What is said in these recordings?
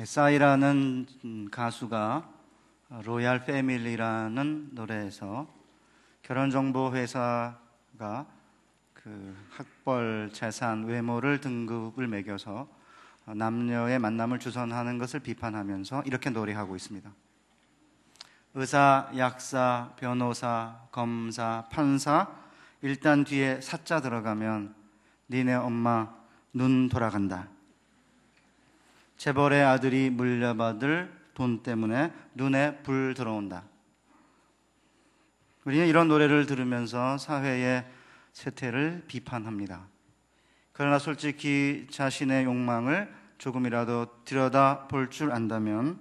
에사이라는 가수가 로얄 패밀리라는 노래에서 결혼정보회사가 그 학벌, 재산, 외모를 등급을 매겨서 남녀의 만남을 주선하는 것을 비판하면서 이렇게 노래하고 있습니다. 의사, 약사, 변호사, 검사, 판사, 일단 뒤에 사자 들어가면 니네 엄마 눈 돌아간다. 재벌의 아들이 물려받을 돈 때문에 눈에 불 들어온다. 우리는 이런 노래를 들으면서 사회의 세태를 비판합니다. 그러나 솔직히 자신의 욕망을 조금이라도 들여다 볼 줄 안다면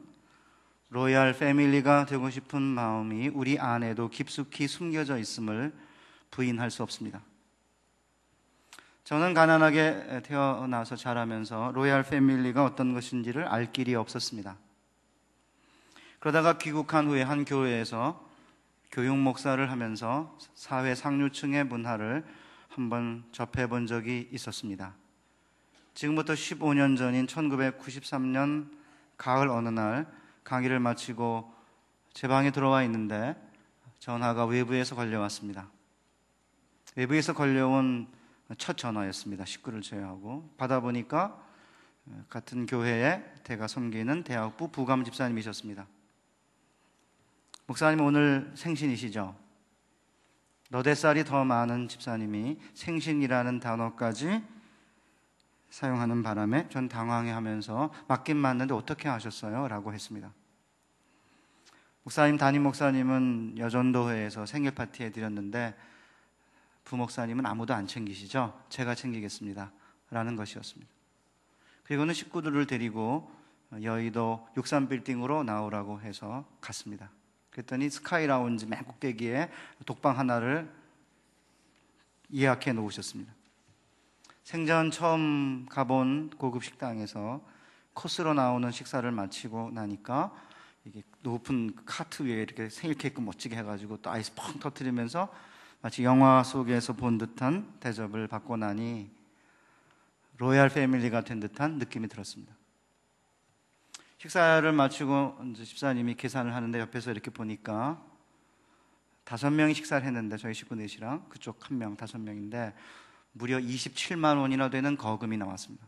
로얄 패밀리가 되고 싶은 마음이 우리 안에도 깊숙이 숨겨져 있음을 부인할 수 없습니다. 저는 가난하게 태어나서 자라면서 로얄 패밀리가 어떤 것인지를 알 길이 없었습니다. 그러다가 귀국한 후에 한 교회에서 교육 목사를 하면서 사회 상류층의 문화를 한번 접해본 적이 있었습니다. 지금부터 15년 전인 1993년 가을 어느 날 강의를 마치고 제 방에 들어와 있는데 전화가 외부에서 걸려왔습니다. 외부에서 걸려온 첫 전화였습니다. 식구를 제외하고 받아보니까 어, 같은 교회에 대가 섬기는 대학부 부감 집사님이셨습니다. 목사님 오늘 생신이시죠? 너댓 살이 더 많은 집사님이 생신이라는 단어까지 사용하는 바람에 전 당황해 하면서 맞긴 맞는데 어떻게 하셨어요? 라고 했습니다. 목사님, 담임 목사님은 여전도회에서 생일 파티에 드렸는데 부목사님은 아무도 안 챙기시죠? 제가 챙기겠습니다. 라는 것이었습니다. 그리고는 식구들을 데리고 여의도 63빌딩으로 나오라고 해서 갔습니다. 그랬더니 스카이 라운지 맨 꼭대기에 독방 하나를 예약해 놓으셨습니다. 생전 처음 가본 고급 식당에서 코스로 나오는 식사를 마치고 나니까 이게 높은 카트 위에 이렇게 생일 케이크 멋지게 해가지고 또 아이스 펑 터트리면서 마치 영화 속에서 본 듯한 대접을 받고 나니 로얄 패밀리 같은 듯한 느낌이 들었습니다. 식사를 마치고 집사님이 계산을 하는데 옆에서 이렇게 보니까 다섯 명이 식사를 했는데 저희 식구 넷이랑 그쪽 한 명, 다섯 명인데 무려 27만 원이나 되는 거금이 나왔습니다.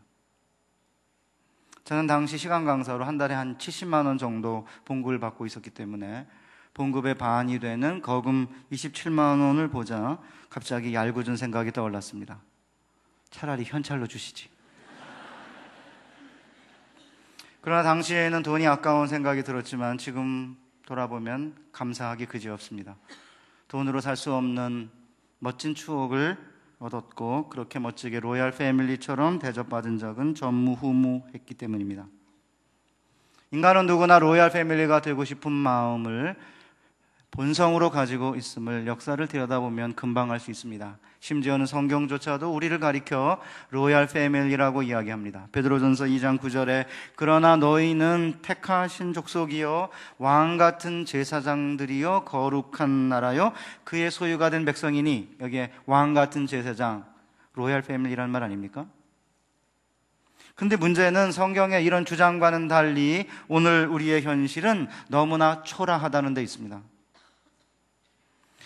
저는 당시 시간 강사로 한 달에 한 70만 원 정도 봉급을 받고 있었기 때문에 봉급의 반이 되는 거금 27만 원을 보자 갑자기 얄궂은 생각이 떠올랐습니다. 차라리 현찰로 주시지. 그러나 당시에는 돈이 아까운 생각이 들었지만 지금 돌아보면 감사하기 그지없습니다. 돈으로 살 수 없는 멋진 추억을 얻었고 그렇게 멋지게 로얄 패밀리처럼 대접받은 적은 전무후무했기 때문입니다. 인간은 누구나 로얄 패밀리가 되고 싶은 마음을 본성으로 가지고 있음을 역사를 들여다보면 금방 알 수 있습니다. 심지어는 성경조차도 우리를 가리켜 로얄 패밀리라고 이야기합니다. 베드로전서 2장 9절에 그러나 너희는 택하신 족속이요 왕 같은 제사장들이요 거룩한 나라요 그의 소유가 된 백성이니 여기에 왕 같은 제사장 로얄 패밀리란 말 아닙니까? 근데 문제는 성경의 이런 주장과는 달리 오늘 우리의 현실은 너무나 초라하다는 데 있습니다.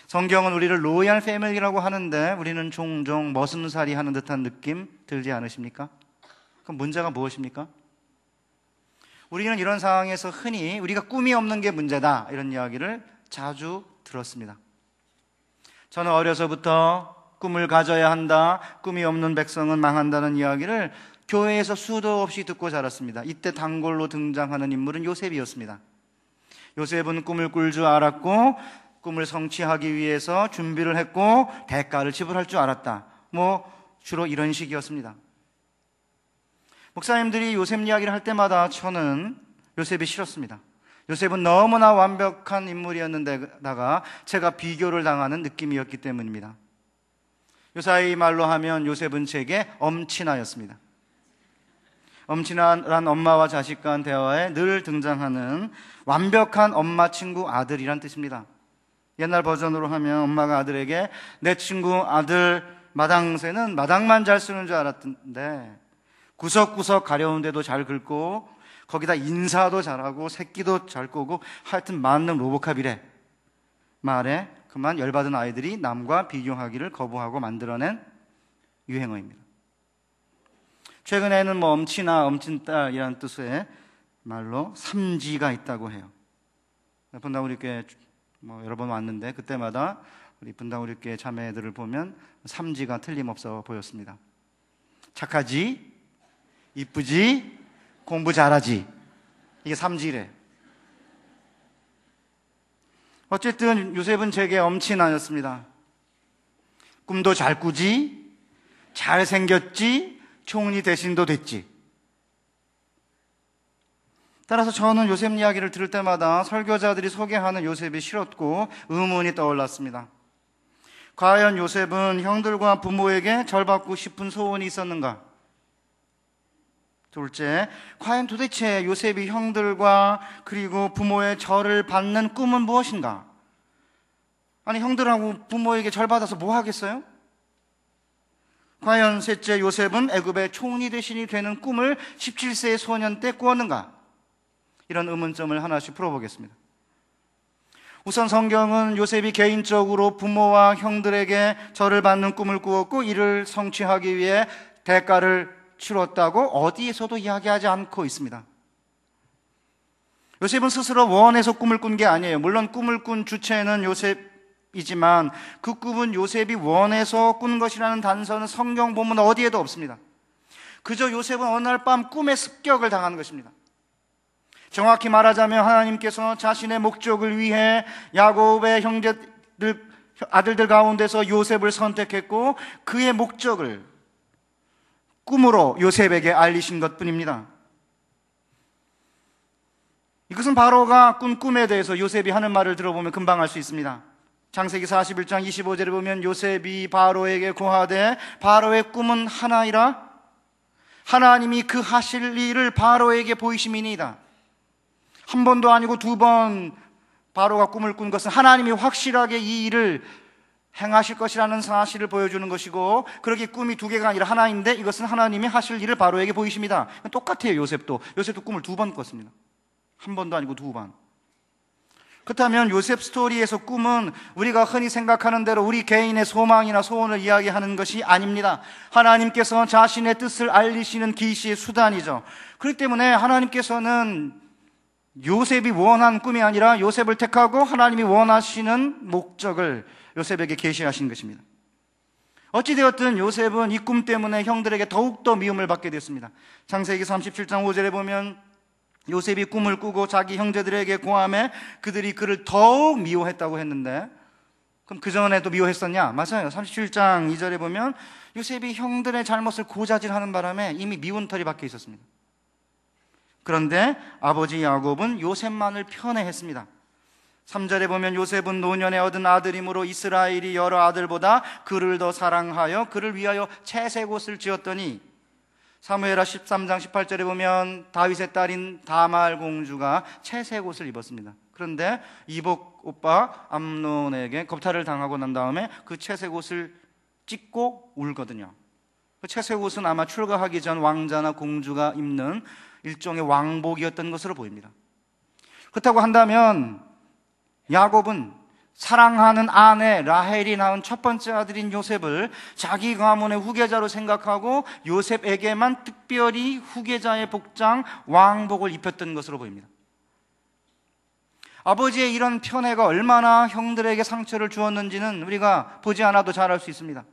성경은 우리를 로얄 패밀리라고 하는데 우리는 종종 머슴살이 하는 듯한 느낌 들지 않으십니까? 그럼 문제가 무엇입니까? 우리는 이런 상황에서 흔히 우리가 꿈이 없는 게 문제다 이런 이야기를 자주 들었습니다. 저는 어려서부터 꿈을 가져야 한다, 꿈이 없는 백성은 망한다는 이야기를 교회에서 수도 없이 듣고 자랐습니다. 이때 단골로 등장하는 인물은 요셉이었습니다. 요셉은 꿈을 꿀 줄 알았고 꿈을 성취하기 위해서 준비를 했고 대가를 지불할 줄 알았다. 뭐 주로 이런 식이었습니다. 목사님들이 요셉 이야기를 할 때마다 저는 요셉이 싫었습니다. 요셉은 너무나 완벽한 인물이었는데다가 제가 비교를 당하는 느낌이었기 때문입니다. 요사이 말로 하면 요셉은 제게 엄친아였습니다. 엄친아란 엄마와 자식 간 대화에 늘 등장하는 완벽한 엄마 친구 아들이란 뜻입니다. 옛날 버전으로 하면 엄마가 아들에게 내 친구 아들 마당새는 마당만 잘 쓰는 줄 알았던데 구석구석 가려운데도 잘 긁고 거기다 인사도 잘하고 새끼도 잘 꼬고 하여튼 만능 로보캅이래 말에 그만 열받은 아이들이 남과 비교하기를 거부하고 만들어낸 유행어입니다. 최근에는 뭐 엄친아, 엄친딸이라는 뜻의 말로 삼지가 있다고 해요. 본다우리 교회 뭐 여러 번 왔는데 그때마다 우리 분당우리교회 자매들을 보면 삼지가 틀림없어 보였습니다. 착하지, 이쁘지, 공부 잘하지. 이게 삼지래. 어쨌든 요셉은 제게 엄친아였습니다. 꿈도 잘 꾸지, 잘생겼지, 총리 대신도 됐지. 따라서 저는 요셉 이야기를 들을 때마다 설교자들이 소개하는 요셉이 싫었고 의문이 떠올랐습니다. 과연 요셉은 형들과 부모에게 절받고 싶은 소원이 있었는가? 둘째, 과연 도대체 요셉이 형들과 그리고 부모의 절을 받는 꿈은 무엇인가? 아니, 형들하고 부모에게 절 받아서 뭐 하겠어요? 과연 셋째 요셉은 애굽의 총리 대신이 되는 꿈을 17세의 소년 때 꾸었는가? 이런 의문점을 하나씩 풀어보겠습니다. 우선 성경은 요셉이 개인적으로 부모와 형들에게 절을 받는 꿈을 꾸었고 이를 성취하기 위해 대가를 치렀다고 어디에서도 이야기하지 않고 있습니다. 요셉은 스스로 원에서 꿈을 꾼 게 아니에요. 물론 꿈을 꾼 주체는 요셉이지만 그 꿈은 요셉이 원에서 꾼 것이라는 단서는 성경 보면 어디에도 없습니다. 그저 요셉은 어느 날 밤 꿈의 습격을 당한 것입니다. 정확히 말하자면 하나님께서 자신의 목적을 위해 야곱의 형제들 아들들 가운데서 요셉을 선택했고 그의 목적을 꿈으로 요셉에게 알리신 것뿐입니다. 이것은 바로가 꾼 꿈에 대해서 요셉이 하는 말을 들어보면 금방 알 수 있습니다. 창세기 41장 2 5절을 보면 요셉이 바로에게 고하되 바로의 꿈은 하나이라 하나님이 그 하실 일을 바로에게 보이심이니이다. 한 번도 아니고 두 번 바로가 꿈을 꾼 것은 하나님이 확실하게 이 일을 행하실 것이라는 사실을 보여주는 것이고 그러게 꿈이 두 개가 아니라 하나인데 이것은 하나님이 하실 일을 바로에게 보이십니다. 똑같아요 요셉도 요셉도 꿈을 두 번 꿨습니다. 한 번도 아니고 두 번. 그렇다면 요셉 스토리에서 꿈은 우리가 흔히 생각하는 대로 우리 개인의 소망이나 소원을 이야기하는 것이 아닙니다. 하나님께서 자신의 뜻을 알리시는 기시의 수단이죠. 그렇기 때문에 하나님께서는 요셉이 원한 꿈이 아니라 요셉을 택하고 하나님이 원하시는 목적을 요셉에게 계시하신 것입니다. 어찌되었든 요셉은 이 꿈 때문에 형들에게 더욱더 미움을 받게 되었습니다 창세기 37장 5절에 보면 요셉이 꿈을 꾸고 자기 형제들에게 고함해 그들이 그를 더욱 미워했다고 했는데 그럼 그전에도 미워했었냐? 맞아요. 37장 2절에 보면 요셉이 형들의 잘못을 고자질하는 바람에 이미 미운 털이 박혀 있었습니다. 그런데 아버지 야곱은 요셉만을 편애했습니다. 3절에 보면 요셉은 노년에 얻은 아들임으로 이스라엘이 여러 아들보다 그를 더 사랑하여 그를 위하여 채색 옷을 지었더니 사무엘하 13장 18절에 보면 다윗의 딸인 다말 공주가 채색 옷을 입었습니다. 그런데 이복 오빠 암론에게 겁탈을 당하고 난 다음에 그 채색 옷을 찢고 울거든요. 그 채색 옷은 아마 출가하기 전 왕자나 공주가 입는 일종의 왕복이었던 것으로 보입니다. 그렇다고 한다면 야곱은 사랑하는 아내 라헬이 낳은 첫 번째 아들인 요셉을 자기 가문의 후계자로 생각하고 요셉에게만 특별히 후계자의 복장, 왕복을 입혔던 것으로 보입니다. 아버지의 이런 편애가 얼마나 형들에게 상처를 주었는지는 우리가 보지 않아도 잘 알 수 있습니다.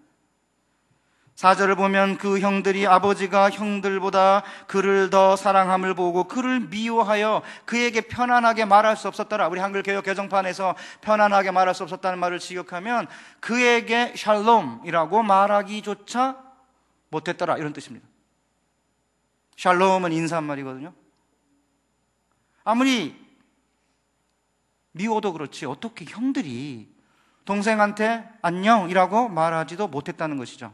4절을 보면 그 형들이 아버지가 형들보다 그를 더 사랑함을 보고 그를 미워하여 그에게 편안하게 말할 수 없었더라. 우리 한글 개혁 개정판에서 편안하게 말할 수 없었다는 말을 지역하면 그에게 샬롬이라고 말하기조차 못했더라. 이런 뜻입니다. 샬롬은 인사말이거든요. 아무리 미워도 그렇지 어떻게 형들이 동생한테 안녕이라고 말하지도 못했다는 것이죠.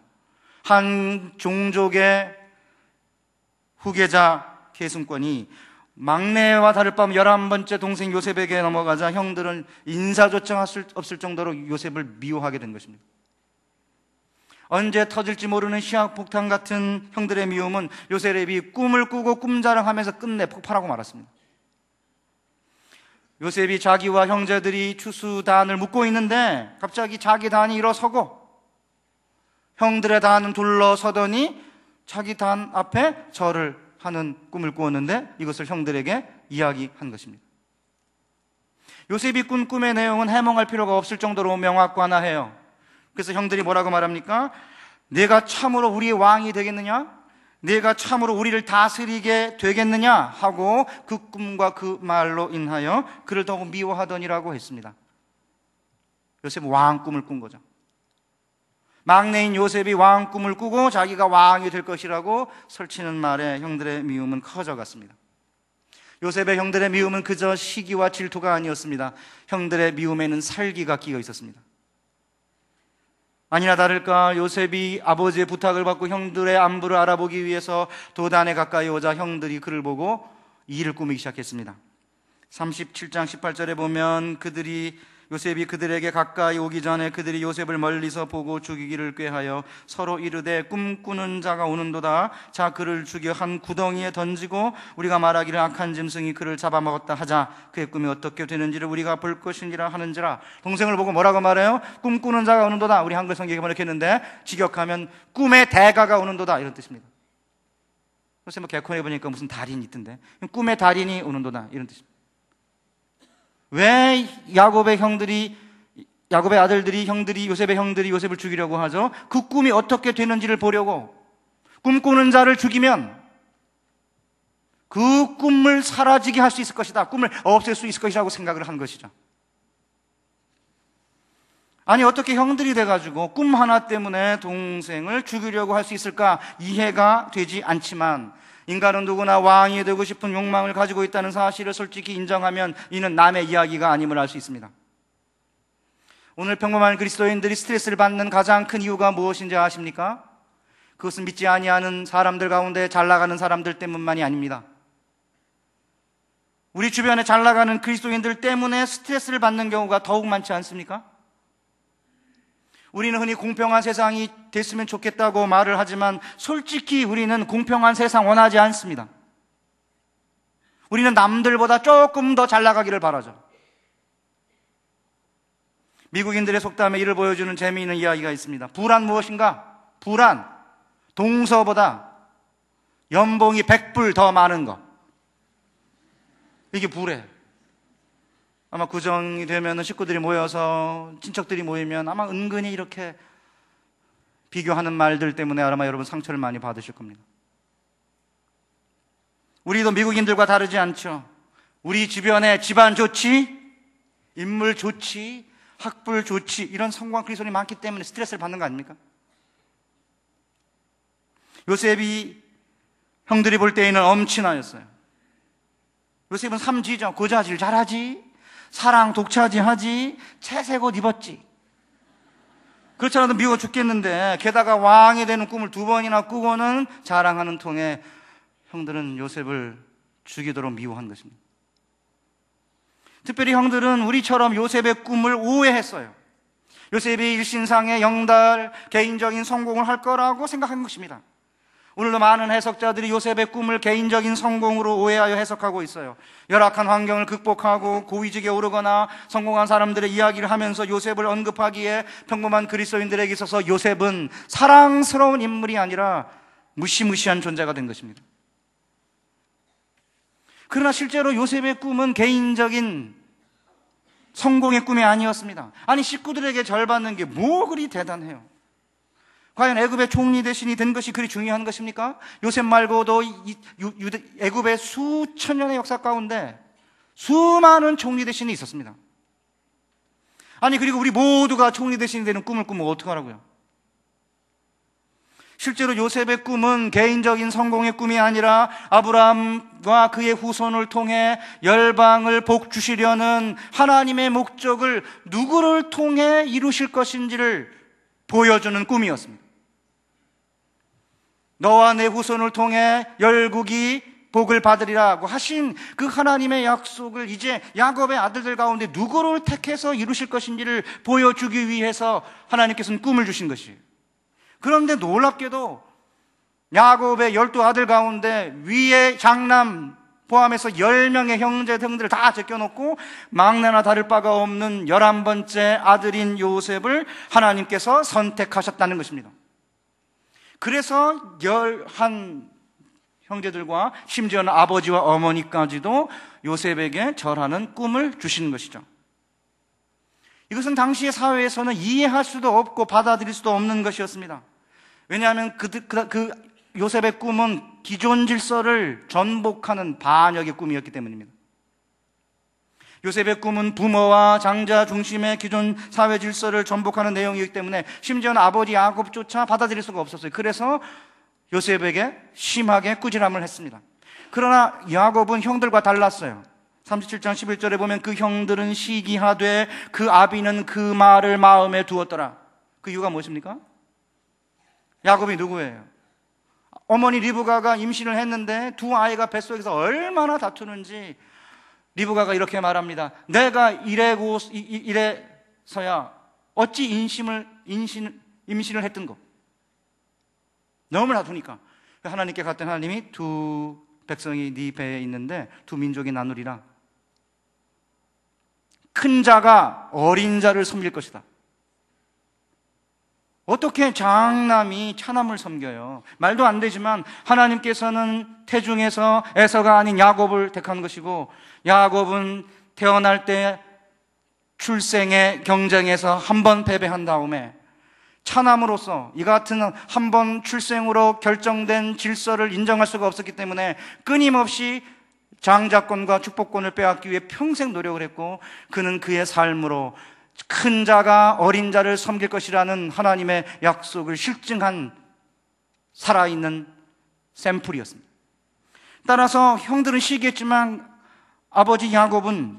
한 종족의 후계자 계승권이 막내와 다를 바면 열한 번째 동생 요셉에게 넘어가자 형들은 인사조차 없을 정도로 요셉을 미워하게 된 것입니다. 언제 터질지 모르는 시한폭탄 같은 형들의 미움은 요셉이 꿈을 꾸고 꿈자랑하면서 끝내 폭발하고 말았습니다. 요셉이 자기와 형제들이 추수단을 묻고 있는데 갑자기 자기 단이 일어서고 형들의 단을 둘러서더니 자기 단 앞에 절을 하는 꿈을 꾸었는데 이것을 형들에게 이야기한 것입니다. 요셉이 꾼 꿈의 내용은 해몽할 필요가 없을 정도로 명확하나해요. 그래서 형들이 뭐라고 말합니까? 내가 참으로 우리의 왕이 되겠느냐? 내가 참으로 우리를 다스리게 되겠느냐? 하고 그 꿈과 그 말로 인하여 그를 더욱 미워하더니라고 했습니다. 요셉 왕 꿈을 꾼 거죠. 막내인 요셉이 왕 꿈을 꾸고 자기가 왕이 될 것이라고 설치는 말에 형들의 미움은 커져갔습니다. 요셉의 형들의 미움은 그저 시기와 질투가 아니었습니다. 형들의 미움에는 살기가 끼어 있었습니다. 아니나 다를까 요셉이 아버지의 부탁을 받고 형들의 안부를 알아보기 위해서 도단에 가까이 오자 형들이 그를 보고 일을 꾸미기 시작했습니다. 37장 18절에 보면 그들이 요셉이 그들에게 가까이 오기 전에 그들이 요셉을 멀리서 보고 죽이기를 꾀하여 서로 이르되 꿈꾸는 자가 오는도다 자 그를 죽여 한 구덩이에 던지고 우리가 말하기를 악한 짐승이 그를 잡아먹었다 하자 그의 꿈이 어떻게 되는지를 우리가 볼 것이니라 하는지라 동생을 보고 뭐라고 말해요? 꿈꾸는 자가 오는도다 우리 한글 성경에 번역했 는데 직역하면 꿈의 대가가 오는도다 이런 뜻입니다 요새 뭐 개콘에 보니까 무슨 달인이 있던데 꿈의 달인이 오는도다 이런 뜻입니다 왜 야곱의 형들이 야곱의 아들들이 형들이 요셉의 형들이 요셉을 죽이려고 하죠? 그 꿈이 어떻게 되는지를 보려고 꿈꾸는 자를 죽이면 그 꿈을 사라지게 할 수 있을 것이다. 꿈을 없앨 수 있을 것이라고 생각을 한 것이죠. 아니, 어떻게 형들이 돼가지고 꿈 하나 때문에 동생을 죽이려고 할 수 있을까? 이해가 되지 않지만 인간은 누구나 왕이 되고 싶은 욕망을 가지고 있다는 사실을 솔직히 인정하면 이는 남의 이야기가 아님을 알 수 있습니다. 오늘 평범한 그리스도인들이 스트레스를 받는 가장 큰 이유가 무엇인지 아십니까? 그것은 믿지 아니하는 사람들 가운데 잘 나가는 사람들 때문만이 아닙니다. 우리 주변에 잘 나가는 그리스도인들 때문에 스트레스를 받는 경우가 더욱 많지 않습니까? 우리는 흔히 공평한 세상이 됐으면 좋겠다고 말을 하지만 솔직히 우리는 공평한 세상 원하지 않습니다. 우리는 남들보다 조금 더 잘 나가기를 바라죠. 미국인들의 속담에 이를 보여주는 재미있는 이야기가 있습니다. 불안 무엇인가? 불안. 동서보다 연봉이 100불 더 많은 것. 이게 불에. 아마 구정이 되면 식구들이 모여서 친척들이 모이면 아마 은근히 이렇게 비교하는 말들 때문에 아마 여러분 상처를 많이 받으실 겁니다. 우리도 미국인들과 다르지 않죠. 우리 주변에 집안 좋지, 인물 좋지, 학불 좋지 이런 성공한그리스도천이 많기 때문에 스트레스를 받는 거 아닙니까? 요셉이 형들이 볼 때에는 엄친아였어요. 요셉은 삼지죠. 고자질 잘하지. 사랑 독차지하지 채색 옷 입었지. 그렇지 않아도 미워 죽겠는데 게다가 왕이 되는 꿈을 두 번이나 꾸고는 자랑하는 통에 형들은 요셉을 죽이도록 미워한 것입니다. 특별히 형들은 우리처럼 요셉의 꿈을 오해했어요. 요셉이 일신상의 영달, 개인적인 성공을 할 거라고 생각한 것입니다. 오늘도 많은 해석자들이 요셉의 꿈을 개인적인 성공으로 오해하여 해석하고 있어요. 열악한 환경을 극복하고 고위직에 오르거나 성공한 사람들의 이야기를 하면서 요셉을 언급하기에 평범한 그리스도인들에게 있어서 요셉은 사랑스러운 인물이 아니라 무시무시한 존재가 된 것입니다. 그러나 실제로 요셉의 꿈은 개인적인 성공의 꿈이 아니었습니다. 아니 식구들에게 절 받는 게 뭐 그리 대단해요. 과연 애굽의 총리 대신이 된 것이 그리 중요한 것입니까? 요셉 말고도 애굽의 수천 년의 역사 가운데 수많은 총리 대신이 있었습니다. 아니 그리고 우리 모두가 총리 대신이 되는 꿈을 꾸면 어떡하라고요? 실제로 요셉의 꿈은 개인적인 성공의 꿈이 아니라 아브라함과 그의 후손을 통해 열방을 복 주시려는 하나님의 목적을 누구를 통해 이루실 것인지를 보여주는 꿈이었습니다. 너와 내 후손을 통해 열국이 복을 받으리라고 하신 그 하나님의 약속을 이제 야곱의 아들들 가운데 누구를 택해서 이루실 것인지를 보여주기 위해서 하나님께서는 꿈을 주신 것이 그런데 놀랍게도 야곱의 열두 아들 가운데 위의 장남 포함해서 열명의 형제 등들을 다 제껴놓고 막내나 다를 바가 없는 열한 번째 아들인 요셉을 하나님께서 선택하셨다는 것입니다. 그래서 열한 형제들과 심지어는 아버지와 어머니까지도 요셉에게 절하는 꿈을 주신 것이죠. 이것은 당시의 사회에서는 이해할 수도 없고 받아들일 수도 없는 것이었습니다. 왜냐하면 그, 그, 그 요셉의 꿈은 기존 질서를 전복하는 반역의 꿈이었기 때문입니다. 요셉의 꿈은 부모와 장자 중심의 기존 사회 질서를 전복하는 내용이기 때문에 심지어는 아버지 야곱조차 받아들일 수가 없었어요. 그래서 요셉에게 심하게 꾸지람을 했습니다. 그러나 야곱은 형들과 달랐어요. 37장 11절에 보면 그 형들은 시기하되 그 아비는 그 말을 마음에 두었더라. 그 이유가 무엇입니까? 야곱이 누구예요? 어머니 리브가가 임신을 했는데 두 아이가 뱃속에서 얼마나 다투는지 리브가가 이렇게 말합니다. 내가 이래고 이래서야 어찌 인심을 인신 임신을 했던고? 너무 다투니까 하나님께 갔더 하나님이 두 백성이 네 배에 있는데 두 민족이 나누리라. 큰 자가 어린 자를 섬길 것이다. 어떻게 장남이 차남을 섬겨요? 말도 안 되지만 하나님께서는 태중에서 에서가 아닌 야곱을 택한 것이고 야곱은 태어날 때 출생의 경쟁에서 한 번 패배한 다음에 차남으로서 이 같은 한 번 출생으로 결정된 질서를 인정할 수가 없었기 때문에 끊임없이 장자권과 축복권을 빼앗기 위해 평생 노력을 했고 그는 그의 삶으로 큰 자가 어린 자를 섬길 것이라는 하나님의 약속을 실증한 살아있는 샘플이었습니다. 따라서 형들은 시기했지만 아버지 야곱은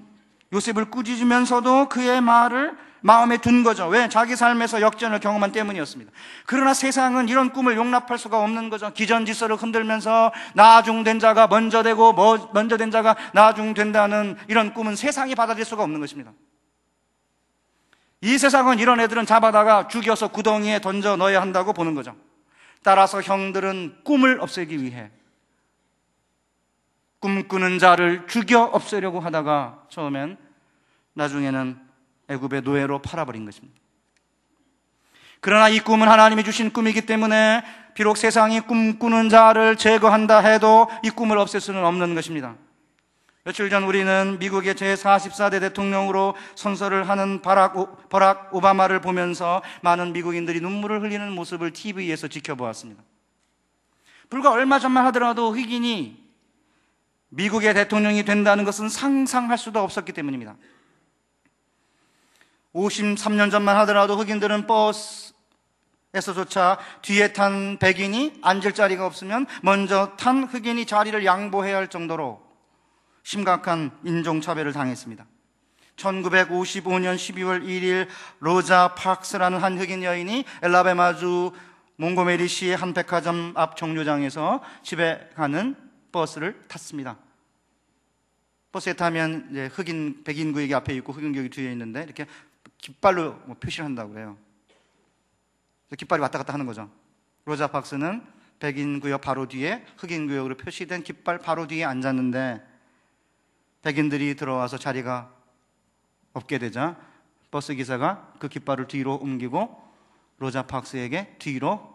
요셉을 꾸짖으면서도 그의 말을 마음에 둔 거죠. 왜? 자기 삶에서 역전을 경험한 때문이었습니다. 그러나 세상은 이런 꿈을 용납할 수가 없는 거죠. 기전지서를 흔들면서 나중된 자가 먼저 되고 뭐 먼저 된 자가 나중된다는 이런 꿈은 세상이 받아들일 수가 없는 것입니다. 이 세상은 이런 애들은 잡아다가 죽여서 구덩이에 던져 넣어야 한다고 보는 거죠. 따라서 형들은 꿈을 없애기 위해 꿈꾸는 자를 죽여 없애려고 하다가 처음엔 나중에는 애굽의 노예로 팔아버린 것입니다. 그러나 이 꿈은 하나님이 주신 꿈이기 때문에 비록 세상이 꿈꾸는 자를 제거한다 해도 이 꿈을 없앨 수는 없는 것입니다. 며칠 전 우리는 미국의 제44대 대통령으로 선서를 하는 바락, 바락 오바마를 보면서 많은 미국인들이 눈물을 흘리는 모습을 TV에서 지켜보았습니다. 불과 얼마 전만 하더라도 흑인이 미국의 대통령이 된다는 것은 상상할 수도 없었기 때문입니다. 53년 전만 하더라도 흑인들은 버스에서조차 뒤에 탄 백인이 앉을 자리가 없으면 먼저 탄 흑인이 자리를 양보해야 할 정도로 심각한 인종차별을 당했습니다. 1955년 12월 1일 로자 팍스라는 한 흑인 여인이 엘라베마주 몽고메리시의 한 백화점 앞 정류장에서 집에 가는 버스를 탔습니다. 버스에 타면 이제 흑인 백인 구역이 앞에 있고 흑인 구역이 뒤에 있는데 이렇게 깃발로 뭐 표시를 한다고 그래요. 깃발이 왔다 갔다 하는 거죠. 로자 박스는 백인 구역 바로 뒤에 흑인 구역으로 표시된 깃발 바로 뒤에 앉았는데 백인들이 들어와서 자리가 없게 되자 버스 기사가 그 깃발을 뒤로 옮기고 로자 박스에게 뒤로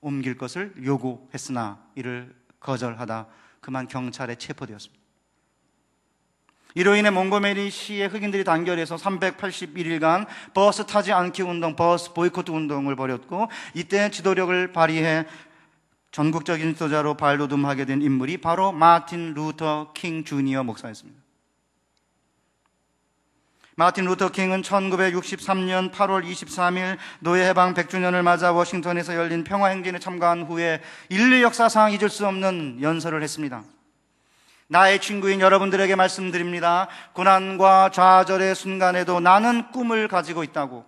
옮길 것을 요구했으나 이를 거절하다 그만 경찰에 체포되었습니다. 이로 인해 몽고메리 시의 흑인들이 단결해서 381일간 버스 타지 않기 운동, 버스 보이콧 운동을 벌였고 이때 지도력을 발휘해 전국적인 지도자로 발돋움하게 된 인물이 바로 마틴 루터 킹 주니어 목사였습니다. 마틴 루터 킹은 1963년 8월 23일 노예 해방 100주년을 맞아 워싱턴에서 열린 평화 행진에 참가한 후에 인류 역사상 잊을 수 없는 연설을 했습니다. 나의 친구인 여러분들에게 말씀드립니다. 고난과 좌절의 순간에도 나는 꿈을 가지고 있다고.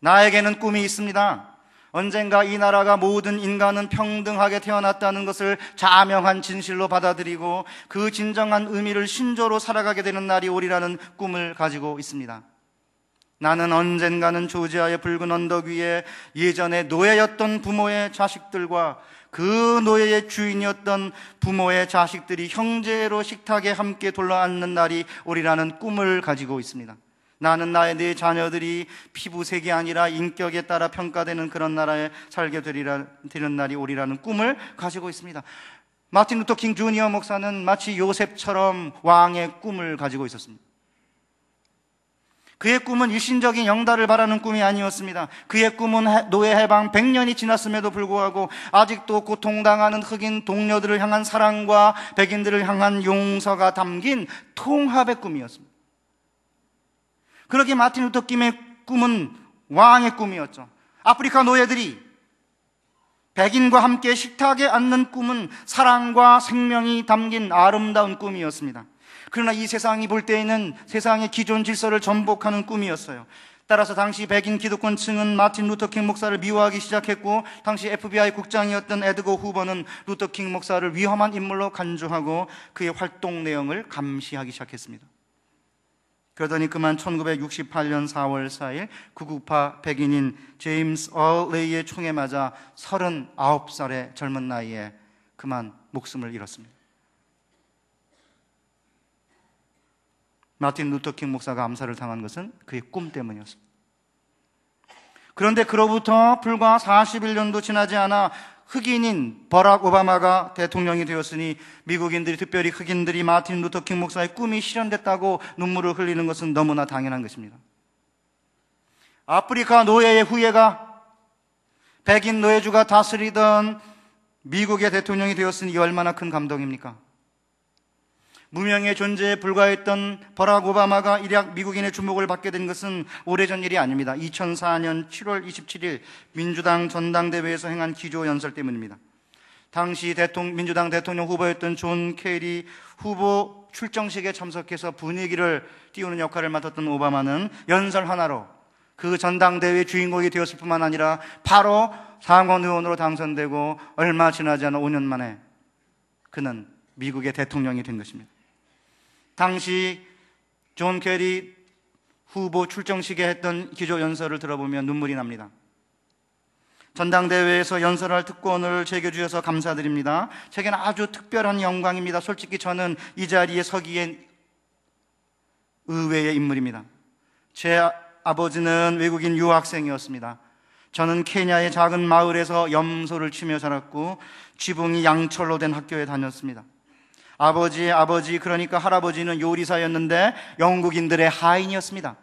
나에게는 꿈이 있습니다. 언젠가 이 나라가 모든 인간은 평등하게 태어났다는 것을 자명한 진실로 받아들이고 그 진정한 의미를 신조로 살아가게 되는 날이 오리라는 꿈을 가지고 있습니다. 나는 언젠가는 조지아의 붉은 언덕 위에 예전에 노예였던 부모의 자식들과 그 노예의 주인이었던 부모의 자식들이 형제로 식탁에 함께 돌아앉는 날이 오리라는 꿈을 가지고 있습니다. 나는 나의 네 자녀들이 피부색이 아니라 인격에 따라 평가되는 그런 나라에 살게 되리라, 되는 날이 오리라는 꿈을 가지고 있습니다. 마틴 루터 킹 주니어 목사는 마치 요셉처럼 왕의 꿈을 가지고 있었습니다. 그의 꿈은 일신적인 영달을 바라는 꿈이 아니었습니다. 그의 꿈은 노예 해방 100년이 지났음에도 불구하고 아직도 고통당하는 흑인 동료들을 향한 사랑과 백인들을 향한 용서가 담긴 통합의 꿈이었습니다. 그렇게 마틴 루터 김의 꿈은 왕의 꿈이었죠. 아프리카 노예들이 백인과 함께 식탁에 앉는 꿈은 사랑과 생명이 담긴 아름다운 꿈이었습니다. 그러나 이 세상이 볼 때에는 세상의 기존 질서를 전복하는 꿈이었어요. 따라서 당시 백인 기독권층은 마틴 루터킹 목사를 미워하기 시작했고 당시 FBI 국장이었던 에드거 후버는 루터킹 목사를 위험한 인물로 간주하고 그의 활동 내용을 감시하기 시작했습니다. 그러더니 그만 1968년 4월 4일 구국파 백인인 제임스 얼레이의 총에 맞아 39살의 젊은 나이에 그만 목숨을 잃었습니다. 마틴 루터킹 목사가 암살을 당한 것은 그의 꿈 때문이었습니다. 그런데 그로부터 불과 41년도 지나지 않아 흑인인 버락 오바마가 대통령이 되었으니 미국인들이 특별히 흑인들이 마틴 루터킹 목사의 꿈이 실현됐다고 눈물을 흘리는 것은 너무나 당연한 것입니다. 아프리카 노예의 후예가 백인 노예주가 다스리던 미국의 대통령이 되었으니 얼마나 큰 감동입니까? 무명의 존재에 불과했던 버락 오바마가 이락 미국인의 주목을 받게 된 것은 오래전 일이 아닙니다. 2004년 7월 27일 민주당 전당대회에서 행한 기조 연설 때문입니다. 당시 대통령, 민주당 대통령 후보였던 존 케리 후보 출정식에 참석해서 분위기를 띄우는 역할을 맡았던 오바마는 연설 하나로 그 전당대회 주인공이 되었을 뿐만 아니라 바로 상원 의원으로 당선되고 얼마 지나지 않아 5년 만에 그는 미국의 대통령이 된 것입니다. 당시 존 케리 후보 출정식에 했던 기조 연설을 들어보면 눈물이 납니다. 전당대회에서 연설할 특권을 제겨주셔서 감사드립니다. 제게는 아주 특별한 영광입니다. 솔직히 저는 이 자리에 서기엔 의외의 인물입니다. 제 아버지는 외국인 유학생이었습니다. 저는 케냐의 작은 마을에서 염소를 치며 자랐고 지붕이 양철로 된 학교에 다녔습니다. 아버지, 아버지, 그러니까 할아버지는 요리사였는데 영국인들의 하인이었습니다.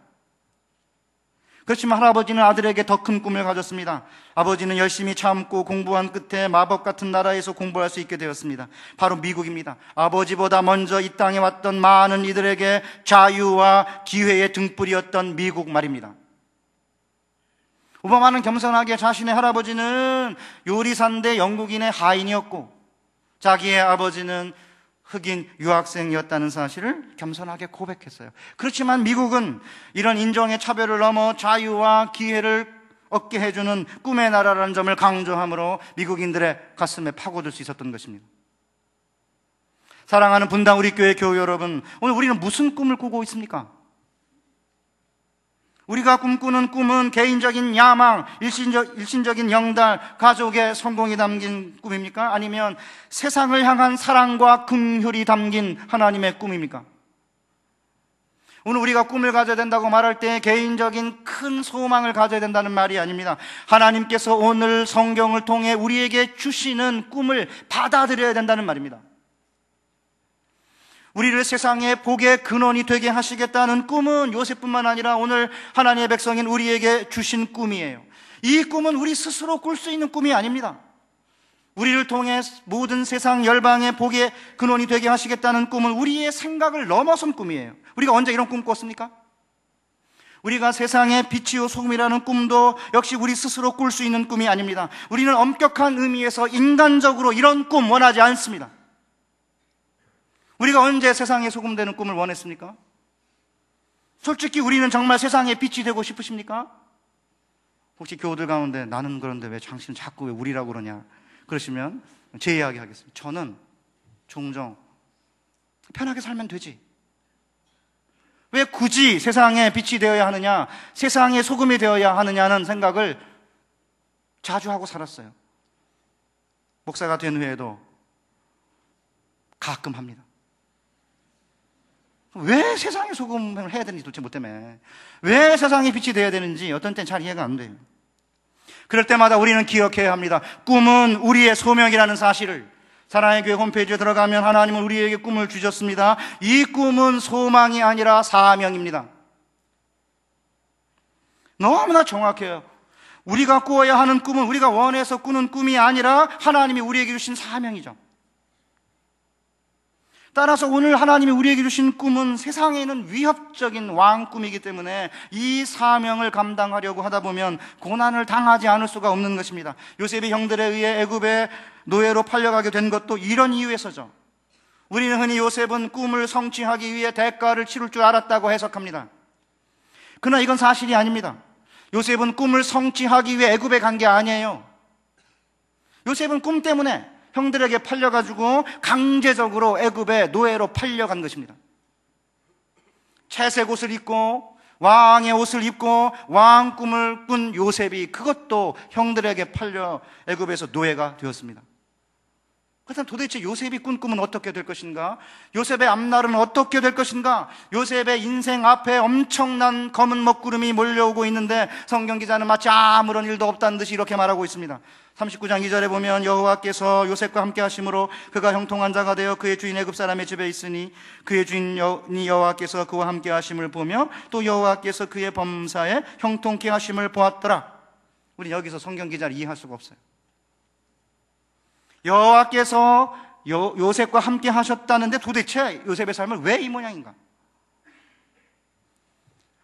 그렇지만 할아버지는 아들에게 더 큰 꿈을 가졌습니다. 아버지는 열심히 참고 공부한 끝에 마법 같은 나라에서 공부할 수 있게 되었습니다. 바로 미국입니다. 아버지보다 먼저 이 땅에 왔던 많은 이들에게 자유와 기회의 등불이었던 미국 말입니다. 오바마는 겸손하게 자신의 할아버지는 요리사인데 영국인의 하인이었고 자기의 아버지는 흑인 유학생이었다는 사실을 겸손하게 고백했어요. 그렇지만 미국은 이런 인종의 차별을 넘어 자유와 기회를 얻게 해주는 꿈의 나라라는 점을 강조함으로 미국인들의 가슴에 파고들 수 있었던 것입니다. 사랑하는 분당 우리 교회 교우 여러분, 오늘 우리는 무슨 꿈을 꾸고 있습니까? 우리가 꿈꾸는 꿈은 개인적인 야망, 일신적, 일신적인 영달, 가족의 성공이 담긴 꿈입니까? 아니면 세상을 향한 사랑과 긍휼이 담긴 하나님의 꿈입니까? 오늘 우리가 꿈을 가져야 된다고 말할 때 개인적인 큰 소망을 가져야 된다는 말이 아닙니다. 하나님께서 오늘 성경을 통해 우리에게 주시는 꿈을 받아들여야 된다는 말입니다. 우리를 세상의 복의 근원이 되게 하시겠다는 꿈은 요셉뿐만 아니라 오늘 하나님의 백성인 우리에게 주신 꿈이에요. 이 꿈은 우리 스스로 꿀 수 있는 꿈이 아닙니다. 우리를 통해 모든 세상 열방의 복의 근원이 되게 하시겠다는 꿈은 우리의 생각을 넘어선 꿈이에요. 우리가 언제 이런 꿈 꿨습니까? 우리가 세상의 빛이요 소금이라는 꿈도 역시 우리 스스로 꿀 수 있는 꿈이 아닙니다. 우리는 엄격한 의미에서 인간적으로 이런 꿈 원하지 않습니다. 우리가 언제 세상에 소금되는 꿈을 원했습니까? 솔직히 우리는 정말 세상에 빛이 되고 싶으십니까? 혹시 교우들 가운데 나는 그런데 왜 당신 자꾸 왜 우리라고 그러냐? 그러시면 제 이야기 하겠습니다. 저는 종종 편하게 살면 되지. 왜 굳이 세상에 빛이 되어야 하느냐, 세상에 소금이 되어야 하느냐는 생각을 자주 하고 살았어요. 목사가 된 후에도 가끔 합니다. 왜 세상에 소금을 해야 되는지 도대체 뭐 때문에. 왜 세상에 빛이 돼야 되는지 어떤 때는 잘 이해가 안 돼요. 그럴 때마다 우리는 기억해야 합니다. 꿈은 우리의 소명이라는 사실을. 사랑의 교회 홈페이지에 들어가면 하나님은 우리에게 꿈을 주셨습니다. 이 꿈은 소망이 아니라 사명입니다. 너무나 정확해요. 우리가 꾸어야 하는 꿈은 우리가 원해서 꾸는 꿈이 아니라 하나님이 우리에게 주신 사명이죠. 따라서 오늘 하나님이 우리에게 주신 꿈은 세상에는 위협적인 왕 꿈이기 때문에 이 사명을 감당하려고 하다 보면 고난을 당하지 않을 수가 없는 것입니다. 요셉이 형들에 의해 애굽의 노예로 팔려가게 된 것도 이런 이유에서죠. 우리는 흔히 요셉은 꿈을 성취하기 위해 대가를 치룰줄 알았다고 해석합니다. 그러나 이건 사실이 아닙니다. 요셉은 꿈을 성취하기 위해 애굽에 간 게 아니에요. 요셉은 꿈 때문에 형들에게 팔려가지고 강제적으로 애굽의 노예로 팔려간 것입니다. 채색 옷을 입고 왕의 옷을 입고 왕 꿈을 꾼 요셉이 그것도 형들에게 팔려 애굽에서 노예가 되었습니다. 그렇다면 도대체 요셉이 꾼 꿈은 어떻게 될 것인가? 요셉의 앞날은 어떻게 될 것인가? 요셉의 인생 앞에 엄청난 검은 먹구름이 몰려오고 있는데 성경 기자는 마치 아무런 일도 없다는 듯이 이렇게 말하고 있습니다. 39장 2절에 보면 여호와께서 요셉과 함께 하심으로 그가 형통한 자가 되어 그의 주인 애급 사람의 집에 있으니 그의 주인 여 여호와께서 그와 함께 하심을 보며 또 여호와께서 그의 범사에 형통케 하심을 보았더라. 우리 여기서 성경 기자를 이해할 수가 없어요. 여호와께서 요, 요셉과 함께 하셨다는데 도대체 요셉의 삶은 왜 이 모양인가?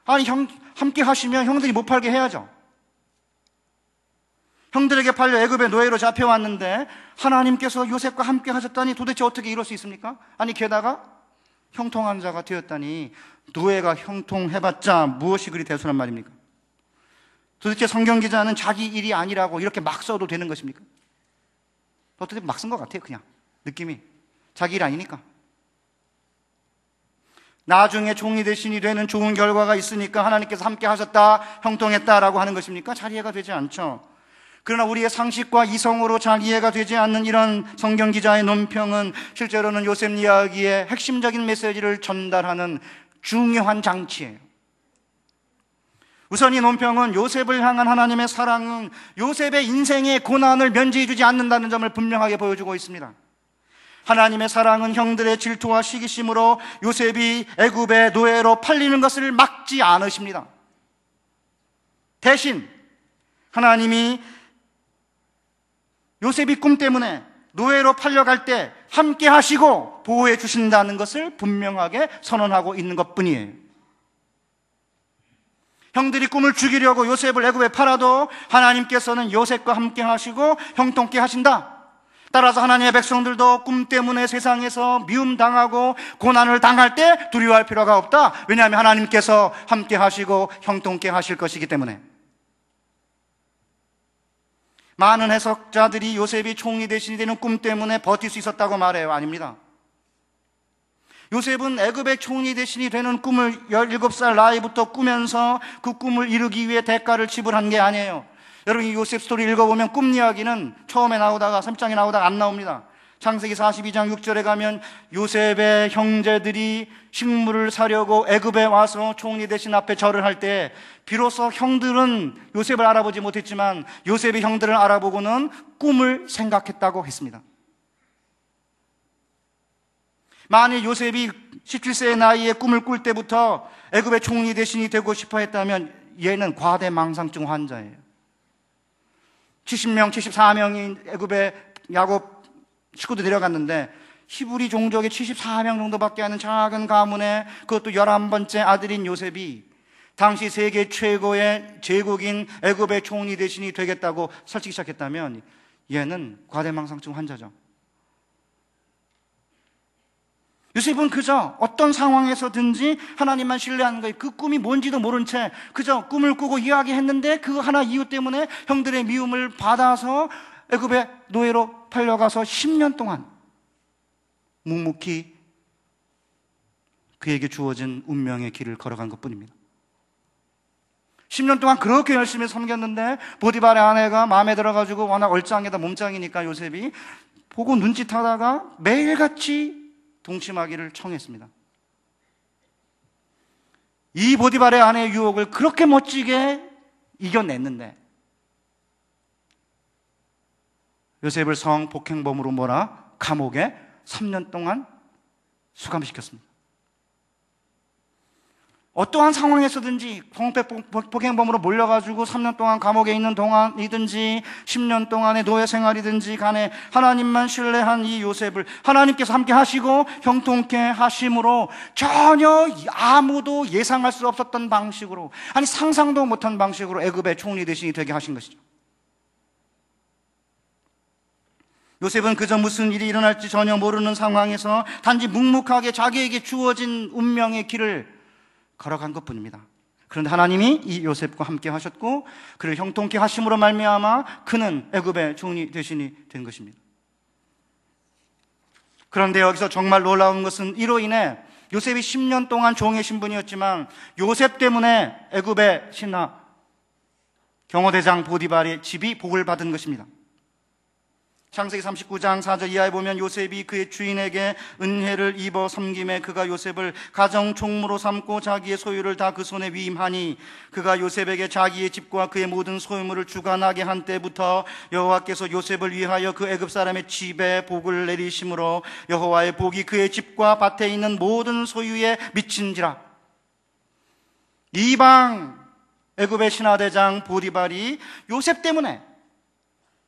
아니, 형, 함께 하시면 형들이 못 팔게 해야죠. 형들에게 팔려 애굽의 노예로 잡혀왔는데 하나님께서 요셉과 함께 하셨다니 도대체 어떻게 이럴 수 있습니까? 아니 게다가 형통한 자가 되었다니 노예가 형통해봤자 무엇이 그리 대수란 말입니까? 도대체 성경 기자는 자기 일이 아니라고 이렇게 막 써도 되는 것입니까? 어떻게 막 쓴 것 같아요, 그냥. 느낌이. 자기 일 아니니까. 나중에 종이 대신이 되는 좋은 결과가 있으니까 하나님께서 함께 하셨다, 형통했다라고 하는 것입니까? 잘 이해가 되지 않죠. 그러나 우리의 상식과 이성으로 잘 이해가 되지 않는 이런 성경 기자의 논평은 실제로는 요셉 이야기의 핵심적인 메시지를 전달하는 중요한 장치예요. 우선 이 논평은 요셉을 향한 하나님의 사랑은 요셉의 인생의 고난을 면제해 주지 않는다는 점을 분명하게 보여주고 있습니다. 하나님의 사랑은 형들의 질투와 시기심으로 요셉이 애굽의 노예로 팔리는 것을 막지 않으십니다. 대신 하나님이 요셉이 꿈 때문에 노예로 팔려갈 때 함께 하시고 보호해 주신다는 것을 분명하게 선언하고 있는 것 뿐이에요. 형들이 꿈을 죽이려고 요셉을 애굽에 팔아도 하나님께서는 요셉과 함께 하시고 형통케 하신다. 따라서 하나님의 백성들도 꿈 때문에 세상에서 미움 당하고 고난을 당할 때 두려워할 필요가 없다. 왜냐하면 하나님께서 함께 하시고 형통케 하실 것이기 때문에. 많은 해석자들이 요셉이 총리 대신이 되는 꿈 때문에 버틸 수 있었다고 말해요. 아닙니다. 요셉은 애굽의 총리 대신이 되는 꿈을 17살 나이부터 꾸면서 그 꿈을 이루기 위해 대가를 지불한 게 아니에요. 여러분 이 요셉 스토리 읽어보면 꿈 이야기는 처음에 나오다가 3장에 나오다가 안 나옵니다. 창세기 42장 6절에 가면 요셉의 형제들이 식물을 사려고 애굽에 와서 총리 대신 앞에 절을 할 때 비로소 형들은 요셉을 알아보지 못했지만 요셉의 형들을 알아보고는 꿈을 생각했다고 했습니다. 만일 요셉이 17세의 나이에 꿈을 꿀 때부터 애굽의 총리 대신이 되고 싶어 했다면 얘는 과대망상증 환자예요. 70명, 74명이 애굽의 야곱 식구들 내려갔는데 히브리 종족의 74명 정도밖에 하는 작은 가문에 그것도 11번째 아들인 요셉이 당시 세계 최고의 제국인 애굽의 총리 대신이 되겠다고 설치기 시작했다면 얘는 과대망상증 환자죠. 요셉은 그저 어떤 상황에서든지 하나님만 신뢰하는 거예요. 그 꿈이 뭔지도 모른 채 그저 꿈을 꾸고 이야기했는데 그 하나 이유 때문에 형들의 미움을 받아서 애굽의 노예로 팔려가서 10년 동안 묵묵히 그에게 주어진 운명의 길을 걸어간 것 뿐입니다. 10년 동안 그렇게 열심히 섬겼는데 보디발의 아내가 마음에 들어가지고 워낙 얼짱에다 몸짱이니까 요셉이 보고 눈짓하다가 매일같이 동심하기를 청했습니다. 이 보디발의 아내의 유혹을 그렇게 멋지게 이겨냈는데 요셉을 성폭행범으로 몰아 감옥에 3년 동안 수감시켰습니다. 어떠한 상황에서든지 폭행범으로 몰려가지고 3년 동안 감옥에 있는 동안이든지 10년 동안의 노예 생활이든지 간에 하나님만 신뢰한 이 요셉을 하나님께서 함께 하시고 형통케 하심으로 전혀 아무도 예상할 수 없었던 방식으로 아니 상상도 못한 방식으로 애굽의 총리 대신이 되게 하신 것이죠. 요셉은 그저 무슨 일이 일어날지 전혀 모르는 상황에서 단지 묵묵하게 자기에게 주어진 운명의 길을 걸어간 것뿐입니다. 그런데 하나님이 이 요셉과 함께 하셨고 그를 형통케 하심으로 말미암아 그는 애굽의 종이 되신이 된 것입니다. 그런데 여기서 정말 놀라운 것은 이로 인해 요셉이 10년 동안 종의 신분이었지만 요셉 때문에 애굽의 신하 경호대장 보디발의 집이 복을 받은 것입니다. 창세기 39장 4절 이하에 보면 요셉이 그의 주인에게 은혜를 입어 섬김에 그가 요셉을 가정 총무로 삼고 자기의 소유를 다 그 손에 위임하니 그가 요셉에게 자기의 집과 그의 모든 소유물을 주관하게 한 때부터 여호와께서 요셉을 위하여 그 애굽 사람의 집에 복을 내리심으로 여호와의 복이 그의 집과 밭에 있는 모든 소유에 미친지라 이방 애굽의 신하대장 보디발이 요셉 때문에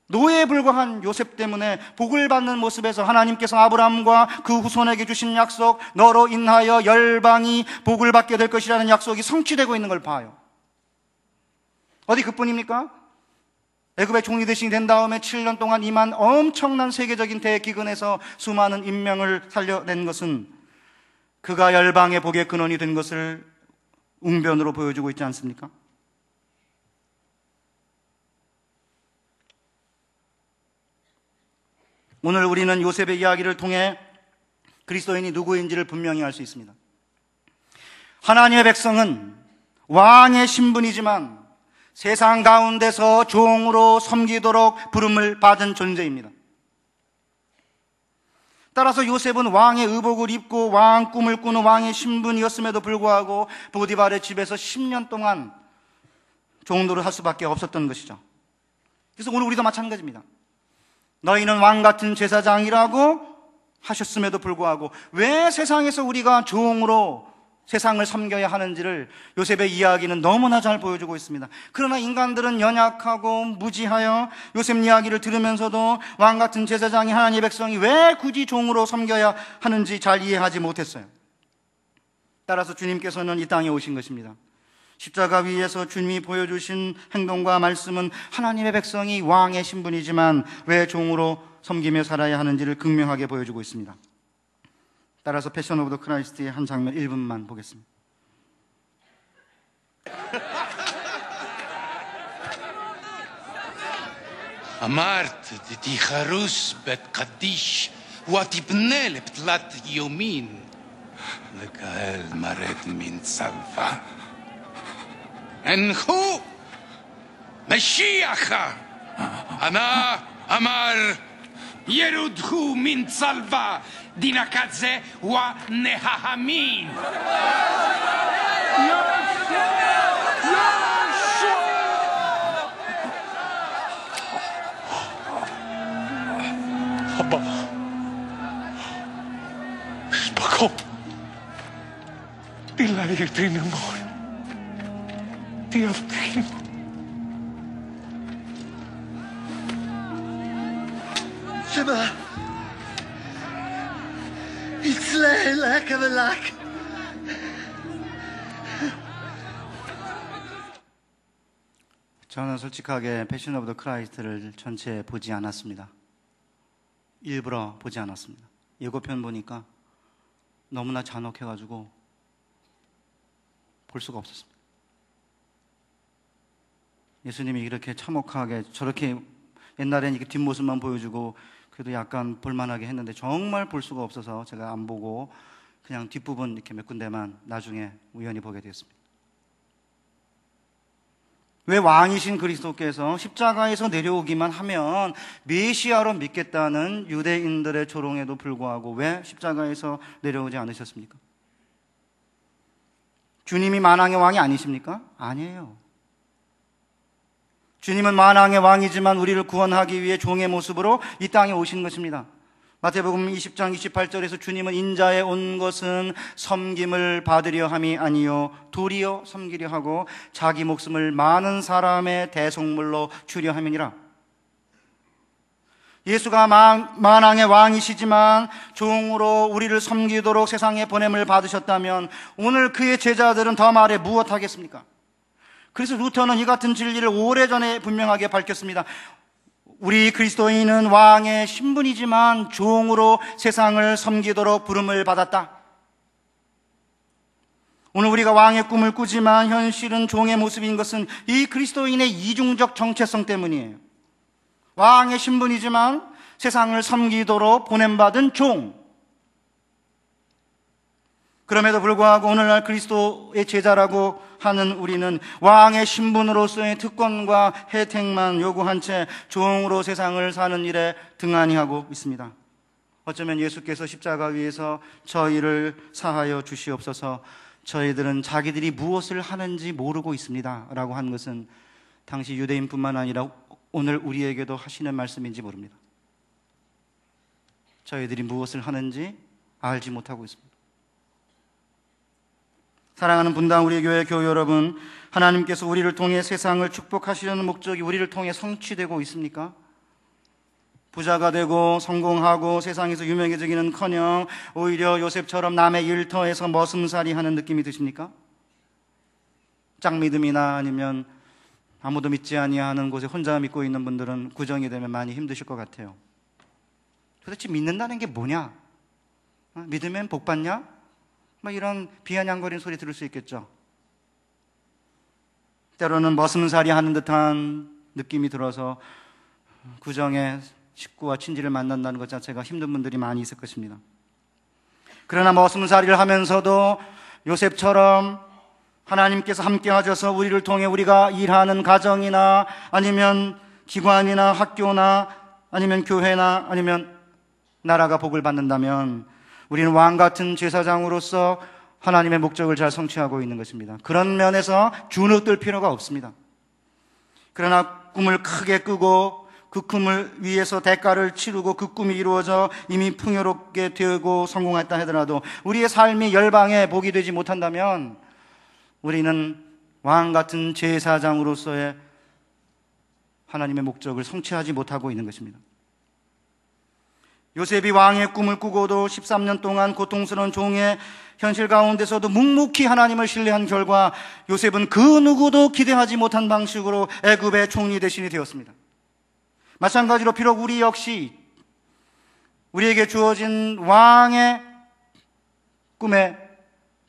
노예에 불과한 요셉 때문에 복을 받는 모습에서 하나님께서 아브라함과 그 후손에게 주신 약속, 너로 인하여 열방이 복을 받게 될 것이라는 약속이 성취되고 있는 걸 봐요. 어디 그뿐입니까? 애굽의 종이 대신이 된 다음에 7년 동안 임한 엄청난 세계적인 대기근에서 수많은 인명을 살려낸 것은 그가 열방의 복의 근원이 된 것을 웅변으로 보여주고 있지 않습니까? 오늘 우리는 요셉의 이야기를 통해 그리스도인이 누구인지를 분명히 알 수 있습니다. 하나님의 백성은 왕의 신분이지만 세상 가운데서 종으로 섬기도록 부름을 받은 존재입니다. 따라서 요셉은 왕의 의복을 입고 왕 꿈을 꾸는 왕의 신분이었음에도 불구하고 보디발의 집에서 10년 동안 종로를 할 수밖에 없었던 것이죠. 그래서 오늘 우리도 마찬가지입니다. 너희는 왕 같은 제사장이라고 하셨음에도 불구하고 왜 세상에서 우리가 종으로 세상을 섬겨야 하는지를 요셉의 이야기는 너무나 잘 보여주고 있습니다. 그러나 인간들은 연약하고 무지하여 요셉 이야기를 들으면서도 왕 같은 제사장이 하나님의 백성이 왜 굳이 종으로 섬겨야 하는지 잘 이해하지 못했어요. 따라서 주님께서는 이 땅에 오신 것입니다. 십자가 위에서 주님이 보여주신 행동과 말씀은 하나님의 백성이 왕의 신분이지만 왜 종으로 섬기며 살아야 하는지를 극명하게 보여주고 있습니다. 따라서 패션 오브 더 크라이스트의 한 장면 1분만 보겠습니다. אמרת, תיחרוס בית קדיש, ותפנה לפתלת י ו מ י Enhu Meshiacha. Ana Amar Yerudhu min salva dinakadze wa nehahamin. Abba. Spokojnie. Dla jedyny no mój. feels beautiful. Shema, 저는 솔직하게 패션 오브 더 크라이스트를 전체 보지 않았습니다. 일부러 보지 않았습니다. 예고편 보니까 너무나 잔혹해가지고 볼 수가 없었습니다. 예수님이 이렇게 참혹하게 저렇게 옛날엔 이렇게 뒷모습만 보여주고 그래도 약간 볼만하게 했는데 정말 볼 수가 없어서 제가 안 보고 그냥 뒷부분 이렇게 몇 군데만 나중에 우연히 보게 되었습니다. 왜 왕이신 그리스도께서 십자가에서 내려오기만 하면 메시아로 믿겠다는 유대인들의 조롱에도 불구하고 왜 십자가에서 내려오지 않으셨습니까? 주님이 만왕의 왕이 아니십니까? 아니에요. 주님은 만왕의 왕이지만 우리를 구원하기 위해 종의 모습으로 이 땅에 오신 것입니다. 마태복음 20장 28절에서 주님은 인자에 온 것은 섬김을 받으려 함이 아니요 도리어 섬기려 하고 자기 목숨을 많은 사람의 대속물로 주려 함이니라. 예수가 만왕의 왕이시지만 종으로 우리를 섬기도록 세상에 보냄을 받으셨다면 오늘 그의 제자들은 더 말해 무엇하겠습니까? 그래서 루터는 이 같은 진리를 오래전에 분명하게 밝혔습니다. 우리 그리스도인은 왕의 신분이지만 종으로 세상을 섬기도록 부름을 받았다. 오늘 우리가 왕의 꿈을 꾸지만 현실은 종의 모습인 것은 이 그리스도인의 이중적 정체성 때문이에요. 왕의 신분이지만 세상을 섬기도록 보냄받은 종. 그럼에도 불구하고 오늘날 그리스도의 제자라고 하는 우리는 왕의 신분으로서의 특권과 혜택만 요구한 채 종으로 세상을 사는 일에 등한히 하고 있습니다. 어쩌면 예수께서 십자가 위에서 저희를 사하여 주시옵소서 저희들은 자기들이 무엇을 하는지 모르고 있습니다. 라고 한 것은 당시 유대인뿐만 아니라 오늘 우리에게도 하시는 말씀인지 모릅니다. 저희들이 무엇을 하는지 알지 못하고 있습니다. 사랑하는 분당 우리 교회 교우 여러분, 하나님께서 우리를 통해 세상을 축복하시려는 목적이 우리를 통해 성취되고 있습니까? 부자가 되고 성공하고 세상에서 유명해지기는 커녕 오히려 요셉처럼 남의 일터에서 머슴살이 하는 느낌이 드십니까? 짝믿음이나 아니면 아무도 믿지 아니하는 곳에 혼자 믿고 있는 분들은 구정이 되면 많이 힘드실 것 같아요. 도대체 믿는다는 게 뭐냐? 어? 믿으면 복 받냐? 뭐 이런 비아냥거리는 소리 들을 수 있겠죠. 때로는 머슴살이 하는 듯한 느낌이 들어서 구정에 식구와 친지를 만난다는 것 자체가 힘든 분들이 많이 있을 것입니다. 그러나 머슴살이를 하면서도 요셉처럼 하나님께서 함께 하셔서 우리를 통해 우리가 일하는 가정이나 아니면 기관이나 학교나 아니면 교회나 아니면 나라가 복을 받는다면 우리는 왕 같은 제사장으로서 하나님의 목적을 잘 성취하고 있는 것입니다. 그런 면에서 주눅들 필요가 없습니다. 그러나 꿈을 크게 꾸고그 꿈을 위해서 대가를 치르고 그 꿈이 이루어져 이미 풍요롭게 되고 성공했다 하더라도 우리의 삶이 열방에 복이 되지 못한다면 우리는 왕 같은 제사장으로서의 하나님의 목적을 성취하지 못하고 있는 것입니다. 요셉이 왕의 꿈을 꾸고도 13년 동안 고통스러운 종의 현실 가운데서도 묵묵히 하나님을 신뢰한 결과 요셉은 그 누구도 기대하지 못한 방식으로 애굽의 총리 대신이 되었습니다. 마찬가지로 비록 우리 역시 우리에게 주어진 왕의 꿈에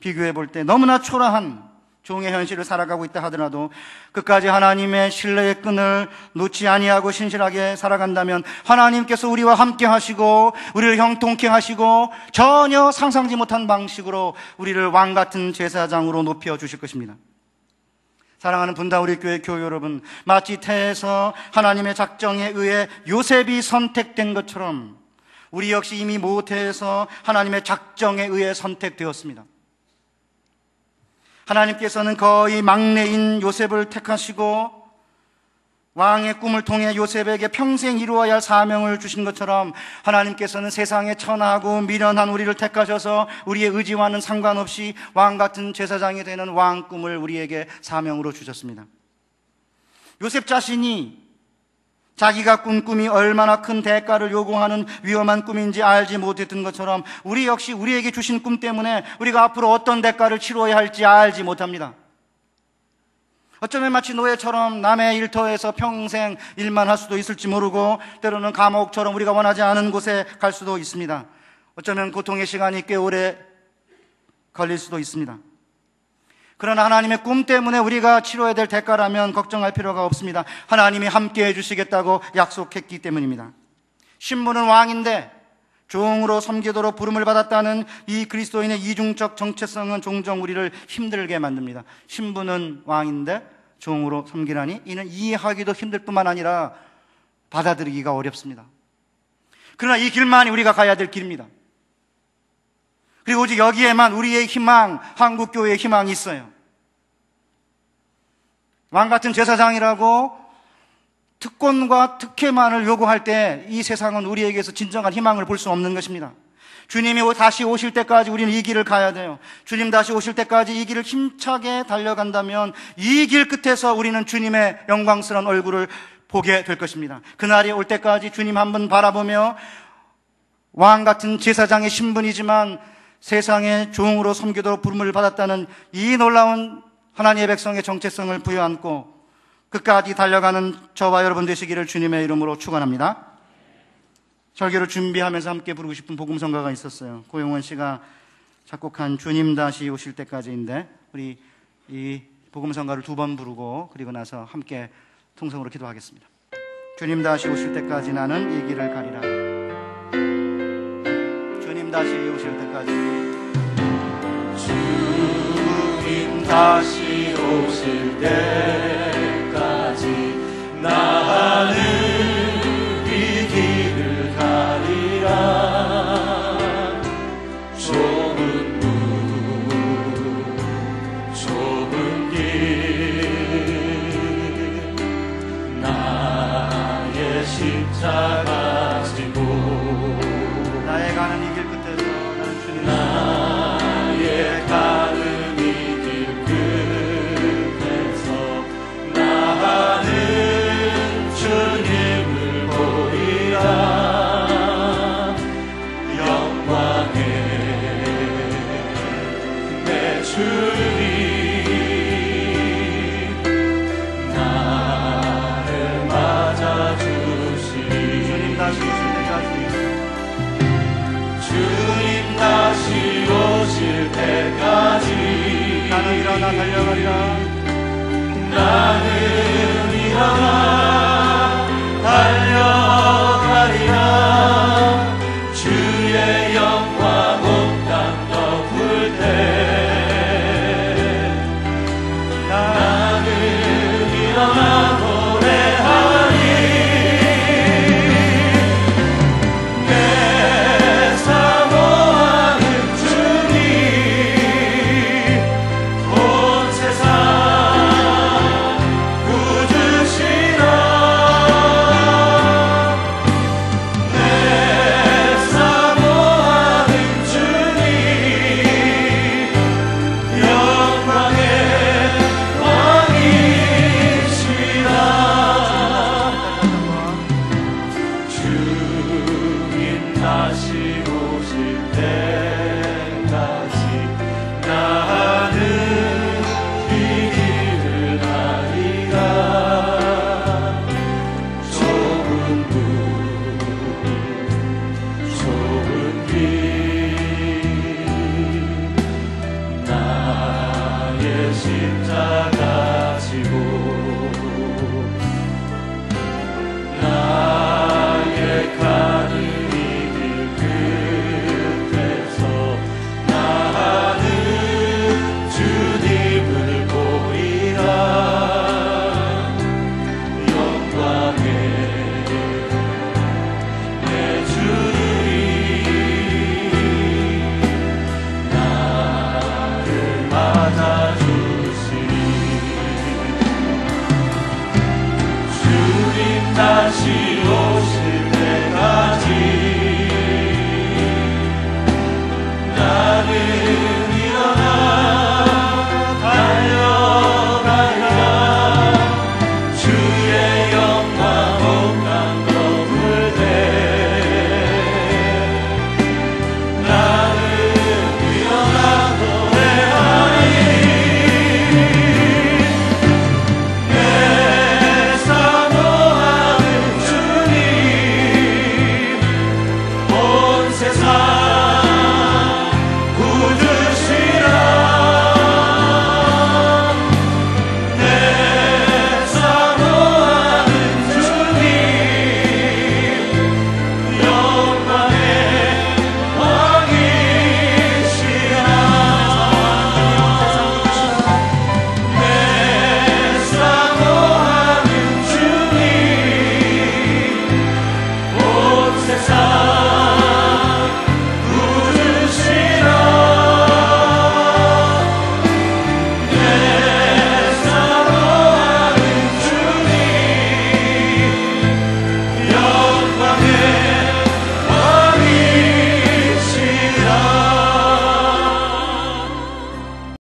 비교해 볼 때 너무나 초라한 종의 현실을 살아가고 있다 하더라도 끝까지 하나님의 신뢰의 끈을 놓지 아니하고 신실하게 살아간다면 하나님께서 우리와 함께 하시고 우리를 형통케 하시고 전혀 상상지 못한 방식으로 우리를 왕 같은 제사장으로 높여 주실 것입니다. 사랑하는 분다우리 교회 교회 여러분, 마치 태에서 하나님의 작정에 의해 요셉이 선택된 것처럼 우리 역시 이미 모태에서 하나님의 작정에 의해 선택되었습니다. 하나님께서는 거의 막내인 요셉을 택하시고 왕의 꿈을 통해 요셉에게 평생 이루어야 할 사명을 주신 것처럼 하나님께서는 세상에 천하고 미련한 우리를 택하셔서 우리의 의지와는 상관없이 왕 같은 제사장이 되는 왕 꿈을 우리에게 사명으로 주셨습니다. 요셉 자신이 자기가 꾼 꿈이 얼마나 큰 대가를 요구하는 위험한 꿈인지 알지 못했던 것처럼 우리 역시 우리에게 주신 꿈 때문에 우리가 앞으로 어떤 대가를 치러야 할지 알지 못합니다. 어쩌면 마치 노예처럼 남의 일터에서 평생 일만 할 수도 있을지 모르고 때로는 감옥처럼 우리가 원하지 않은 곳에 갈 수도 있습니다. 어쩌면 고통의 시간이 꽤 오래 걸릴 수도 있습니다. 그러나 하나님의 꿈 때문에 우리가 치러야 될 대가라면 걱정할 필요가 없습니다. 하나님이 함께 해주시겠다고 약속했기 때문입니다. 신부는 왕인데 종으로 섬기도록 부름을 받았다는 이 그리스도인의 이중적 정체성은 종종 우리를 힘들게 만듭니다. 신부는 왕인데 종으로 섬기라니 이는 이해하기도 힘들 뿐만 아니라 받아들이기가 어렵습니다. 그러나 이 길만이 우리가 가야 될 길입니다. 그리고 오직 여기에만 우리의 희망, 한국교회의 희망이 있어요. 왕 같은 제사장이라고 특권과 특혜만을 요구할 때 이 세상은 우리에게서 진정한 희망을 볼 수 없는 것입니다. 주님이 다시 오실 때까지 우리는 이 길을 가야 돼요. 주님 다시 오실 때까지 이 길을 힘차게 달려간다면 이 길 끝에서 우리는 주님의 영광스러운 얼굴을 보게 될 것입니다. 그날이 올 때까지 주님 한 번 바라보며 왕 같은 제사장의 신분이지만 세상의 종으로 섬기도록 부름을 받았다는 이 놀라운 하나님의 백성의 정체성을 부여안고 끝까지 달려가는 저와 여러분 되시기를 주님의 이름으로 축원합니다. 설교를 준비하면서 함께 부르고 싶은 복음성가가 있었어요. 고영원 씨가 작곡한 주님 다시 오실 때까지인데 우리 이 복음성가를 두 번 부르고 그리고 나서 함께 통성으로 기도하겠습니다. 주님 다시 오실 때까지 나는 이 길을 가리라. 다시 오실 때까지 주님 다시 오실 때 다시